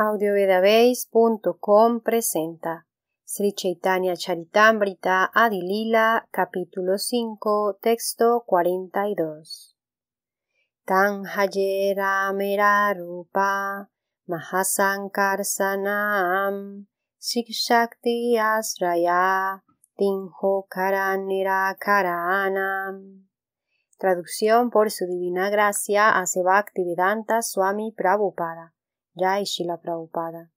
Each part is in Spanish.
audiovedabase.com presenta Sri Chaitanya Charitamrita Adilila, capítulo 5, texto 42. Tan Hayera Merarupa Mahasankarsanam Shikshakti Asraya Karanam Traducción por su divina gracia a Bhaktivedanta Swami Prabhupada Prabhupada.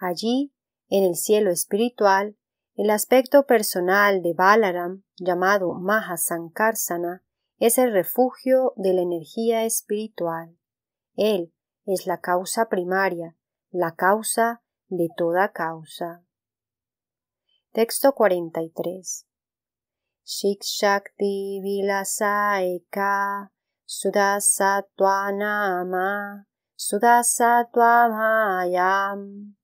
Allí, en el cielo espiritual, el aspecto personal de Balaram, llamado Mahasankarsana, es el refugio de la energía espiritual. Él es la causa primaria, la causa de toda causa. Texto 43. Shikshakti Sudasatvamayam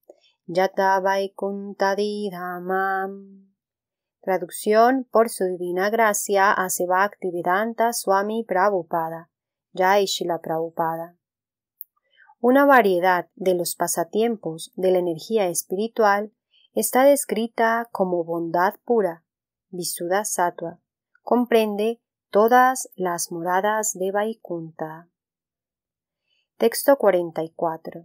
Yata Vaikuntadidhamam. Traducción por su divina gracia hace Vedanta Swami Prabhupada, Jai Prabhupada. Una variedad de los pasatiempos de la energía espiritual está descrita como bondad pura, visuda satwa Comprende todas las moradas de Vaikunta. Texto 44.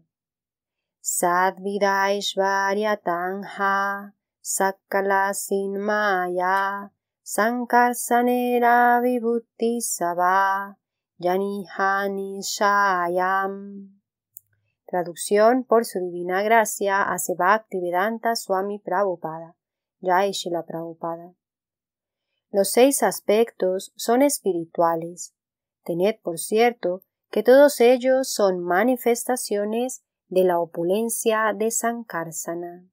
Sadvidaishvarya Tanha sakala sin maya, sankarsanera vibhuti shayam. Traducción por su divina gracia a Sebaktivedanta Swami Prabhupada, es la Prabhupada. Los seis aspectos son espirituales. Tened, por cierto, que todos ellos son manifestaciones de la opulencia de Sankarsana.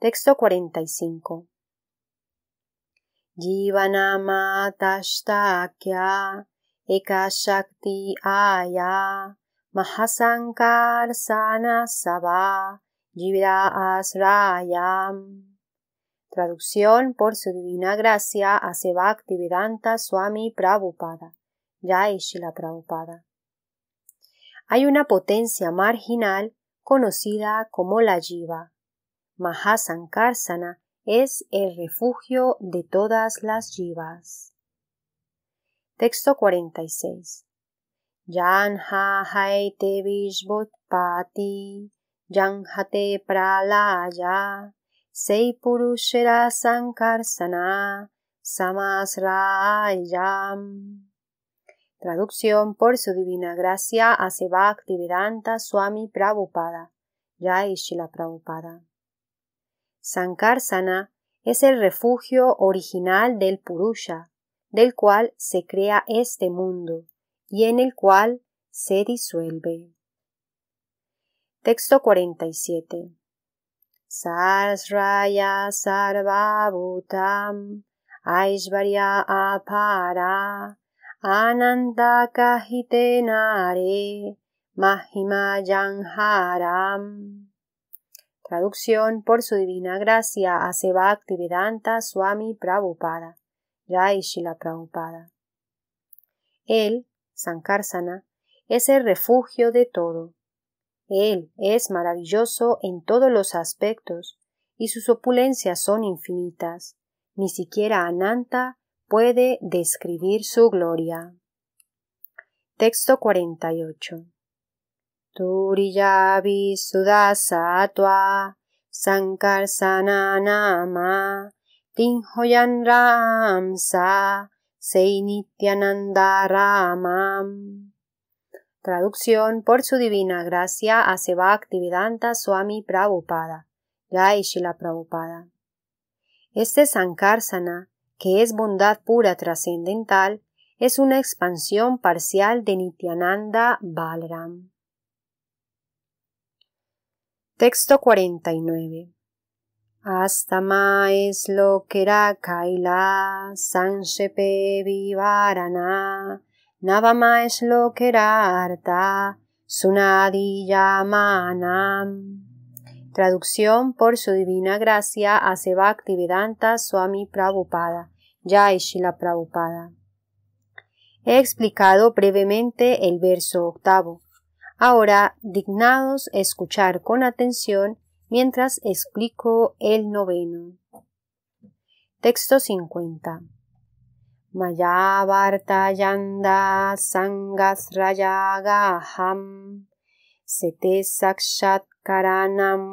Texto 45. Jivanama tashtakya ekashakti aya mahasankarsana sabha asrayam. Traducción por su divina gracia a Vedanta Swami Prabhupada ya la Prabhupada. Hay una potencia marginal conocida como la Jiva. Mahasankarsana es el refugio de todas las Jivas. Texto 46. Janha haite vishbutpati, janhate pralaya, sei purushera sankarsana, samasrayam. Traducción por su divina gracia a Vedanta Swami Prabhupada, Yaishila Prabhupada. Sankarsana es el refugio original del Purusha, del cual se crea este mundo y en el cual se disuelve. Texto 47. Sarsraya sarvabhutam aishvarya apara Anandakahitenare Mahimayan Traducción por su divina gracia a Sebakti Vedanta Swami Prabhupada, Jai Prabhupada. Él, Sankarsana, es el refugio de todo. Él es maravilloso en todos los aspectos y sus opulencias son infinitas. Ni siquiera Ananta puede describir su gloria. Texto 48. Turiyavi sankarsana nama tinhoyan ramsa ramam. Traducción por su divina gracia a actividadanta Swami Prabhupada, Jai Shila Prabhupada. Este Sankarsana que es bondad pura trascendental, es una expansión parcial de Nityananda Balram. Texto 49. Hasta es lo que era Kaila, Sanshepe Vivarana, Navama es lo que Arta, Sunadi Yamanam. Traducción por su divina gracia a Vedanta Swami Prabhupada. Jai Shila Prabhupada. He explicado brevemente el verso octavo. Ahora, dignados escuchar con atención mientras explico el noveno. Texto 50. Mayavartayanda sangasrayagaham sete sakshat karanam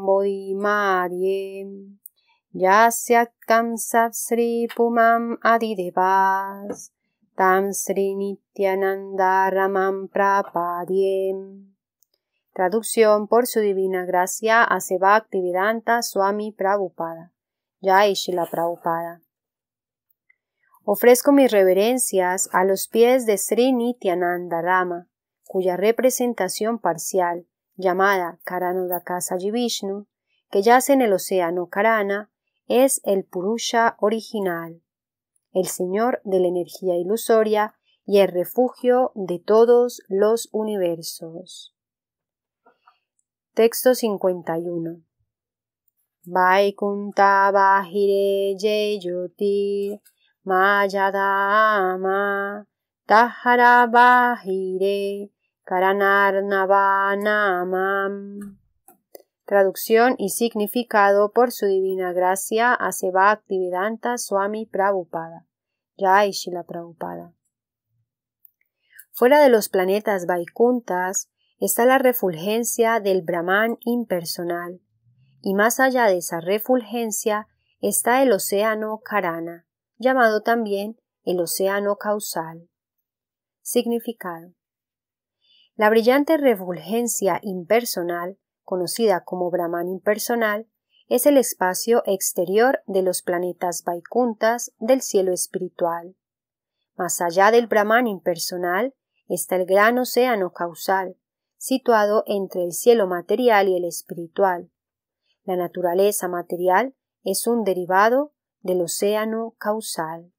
Yasyatkam Sri Pumam Adidevas Tam Sri Nityanandaramam Prapadiem. Traducción por su divina gracia a Sebaktivedanta Swami Prabhupada. Jai Prabhupada. Ofrezco mis reverencias a los pies de Sri Nityananda Rama, cuya representación parcial, llamada casa Vishnu, que yace en el océano Karana, es el Purusha original, el Señor de la energía ilusoria y el refugio de todos los universos. Texto 51. Vaikuntha Bahire Jyoti Mayadama Tahara Bahire Karanarnavanamam Traducción y significado por su divina gracia a Seba Vedanta Swami Prabhupada. Yaishila Prabhupada. Fuera de los planetas Vaikuntas está la refulgencia del Brahman impersonal, y más allá de esa refulgencia está el océano Karana, llamado también el océano causal. Significado. La brillante refulgencia impersonal conocida como Brahman impersonal, es el espacio exterior de los planetas Vaikuntas del cielo espiritual. Más allá del Brahman impersonal está el gran océano causal, situado entre el cielo material y el espiritual. La naturaleza material es un derivado del océano causal.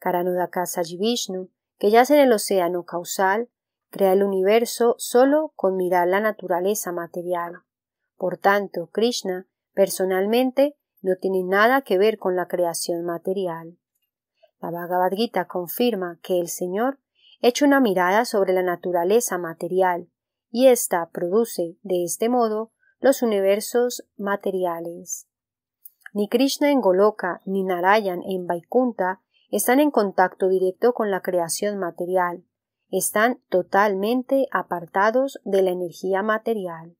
y Vishnu, que yace en el océano causal, Crea el universo solo con mirar la naturaleza material. Por tanto, Krishna, personalmente, no tiene nada que ver con la creación material. La Bhagavad Gita confirma que el Señor echa una mirada sobre la naturaleza material y ésta produce, de este modo, los universos materiales. Ni Krishna en Goloka ni Narayan en Vaikunta están en contacto directo con la creación material están totalmente apartados de la energía material.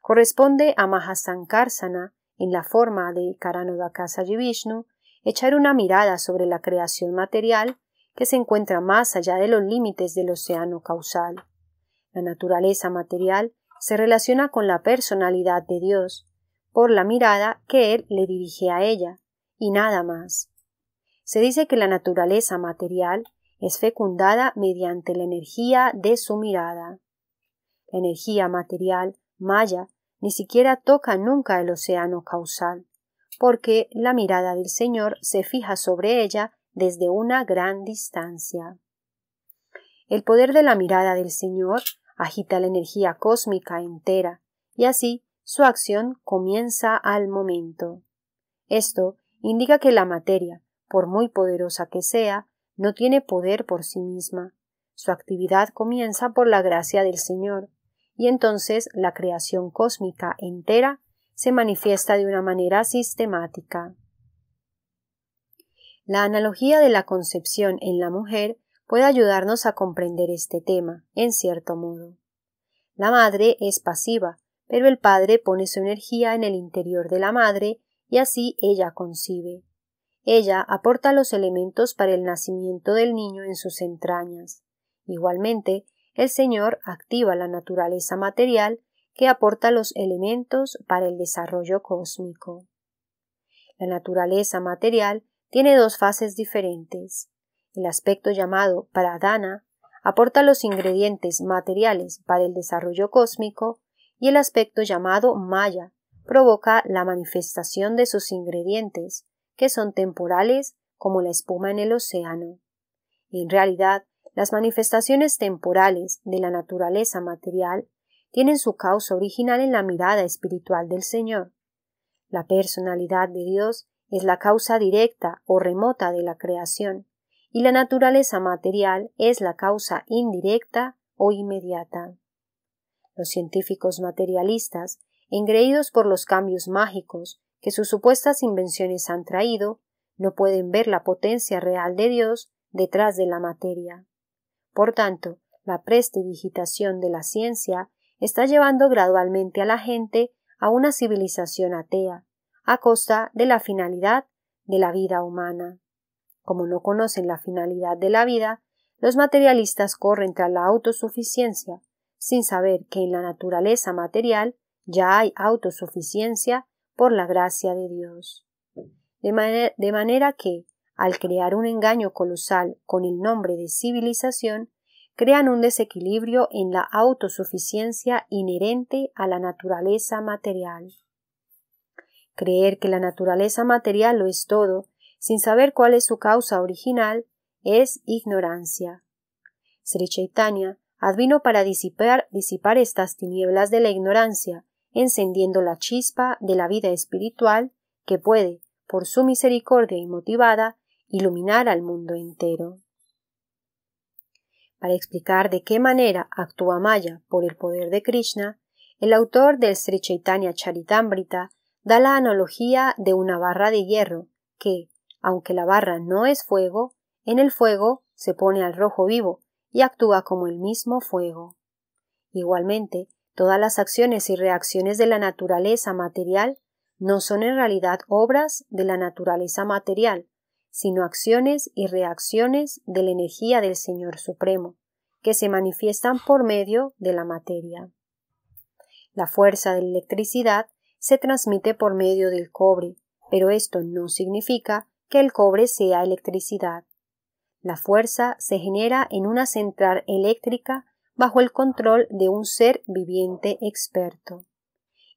Corresponde a Mahasankarsana, en la forma de Karanodakasa Vishnu, echar una mirada sobre la creación material que se encuentra más allá de los límites del océano causal. La naturaleza material se relaciona con la personalidad de Dios, por la mirada que Él le dirige a ella, y nada más. Se dice que la naturaleza material es fecundada mediante la energía de su mirada. La energía material, maya, ni siquiera toca nunca el océano causal, porque la mirada del Señor se fija sobre ella desde una gran distancia. El poder de la mirada del Señor agita la energía cósmica entera, y así su acción comienza al momento. Esto indica que la materia, por muy poderosa que sea, no tiene poder por sí misma. Su actividad comienza por la gracia del Señor, y entonces la creación cósmica entera se manifiesta de una manera sistemática. La analogía de la concepción en la mujer puede ayudarnos a comprender este tema, en cierto modo. La madre es pasiva, pero el padre pone su energía en el interior de la madre y así ella concibe. Ella aporta los elementos para el nacimiento del niño en sus entrañas. Igualmente, el Señor activa la naturaleza material que aporta los elementos para el desarrollo cósmico. La naturaleza material tiene dos fases diferentes. El aspecto llamado Pradana aporta los ingredientes materiales para el desarrollo cósmico y el aspecto llamado Maya provoca la manifestación de sus ingredientes, que son temporales como la espuma en el océano. en realidad, las manifestaciones temporales de la naturaleza material tienen su causa original en la mirada espiritual del Señor. La personalidad de Dios es la causa directa o remota de la creación, y la naturaleza material es la causa indirecta o inmediata. Los científicos materialistas, engreídos por los cambios mágicos que sus supuestas invenciones han traído, no pueden ver la potencia real de Dios detrás de la materia. Por tanto, la prestidigitación de la ciencia está llevando gradualmente a la gente a una civilización atea, a costa de la finalidad de la vida humana. Como no conocen la finalidad de la vida, los materialistas corren tras la autosuficiencia, sin saber que en la naturaleza material ya hay autosuficiencia por la gracia de Dios. De, manera que, al crear un engaño colosal con el nombre de civilización, crean un desequilibrio en la autosuficiencia inherente a la naturaleza material. Creer que la naturaleza material lo es todo, sin saber cuál es su causa original, es ignorancia. Sri Chaitanya advino para disipar estas tinieblas de la ignorancia, encendiendo la chispa de la vida espiritual que puede, por su misericordia y motivada iluminar al mundo entero. Para explicar de qué manera actúa Maya por el poder de Krishna, el autor del Sri Charitamrita da la analogía de una barra de hierro que, aunque la barra no es fuego, en el fuego se pone al rojo vivo y actúa como el mismo fuego. Igualmente, Todas las acciones y reacciones de la naturaleza material no son en realidad obras de la naturaleza material, sino acciones y reacciones de la energía del Señor Supremo, que se manifiestan por medio de la materia. La fuerza de la electricidad se transmite por medio del cobre, pero esto no significa que el cobre sea electricidad. La fuerza se genera en una central eléctrica bajo el control de un ser viviente experto.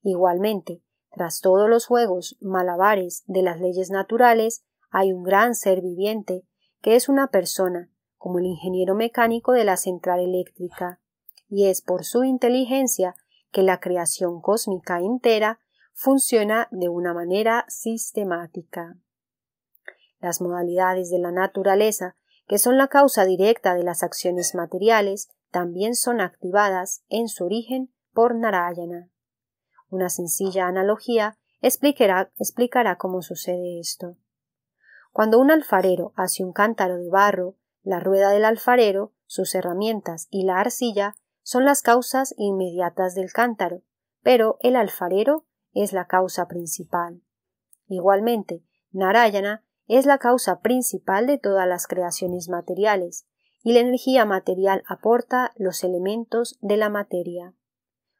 Igualmente, tras todos los juegos malabares de las leyes naturales, hay un gran ser viviente, que es una persona, como el ingeniero mecánico de la central eléctrica, y es por su inteligencia que la creación cósmica entera funciona de una manera sistemática. Las modalidades de la naturaleza, que son la causa directa de las acciones materiales, también son activadas en su origen por Narayana. Una sencilla analogía explicará, explicará cómo sucede esto. Cuando un alfarero hace un cántaro de barro, la rueda del alfarero, sus herramientas y la arcilla son las causas inmediatas del cántaro, pero el alfarero es la causa principal. Igualmente, Narayana es la causa principal de todas las creaciones materiales, y la energía material aporta los elementos de la materia.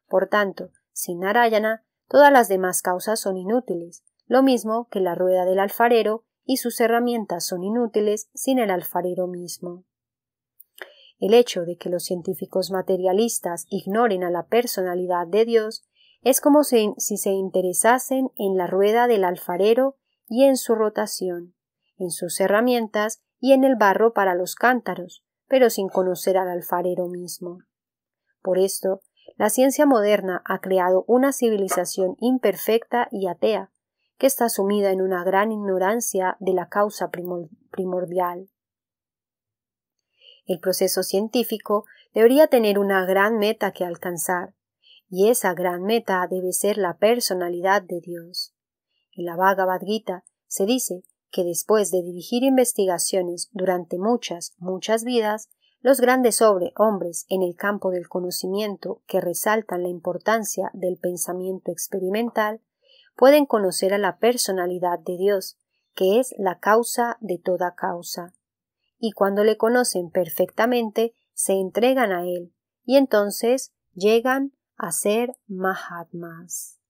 Por tanto, sin Narayana, todas las demás causas son inútiles, lo mismo que la rueda del alfarero y sus herramientas son inútiles sin el alfarero mismo. El hecho de que los científicos materialistas ignoren a la personalidad de Dios es como si, si se interesasen en la rueda del alfarero y en su rotación, en sus herramientas y en el barro para los cántaros, pero sin conocer al alfarero mismo. Por esto, la ciencia moderna ha creado una civilización imperfecta y atea, que está sumida en una gran ignorancia de la causa primordial. El proceso científico debería tener una gran meta que alcanzar, y esa gran meta debe ser la personalidad de Dios. En la Bhagavad Gita se dice que después de dirigir investigaciones durante muchas, muchas vidas, los grandes hombres en el campo del conocimiento que resaltan la importancia del pensamiento experimental pueden conocer a la personalidad de Dios, que es la causa de toda causa. Y cuando le conocen perfectamente, se entregan a él, y entonces llegan a ser Mahatmas.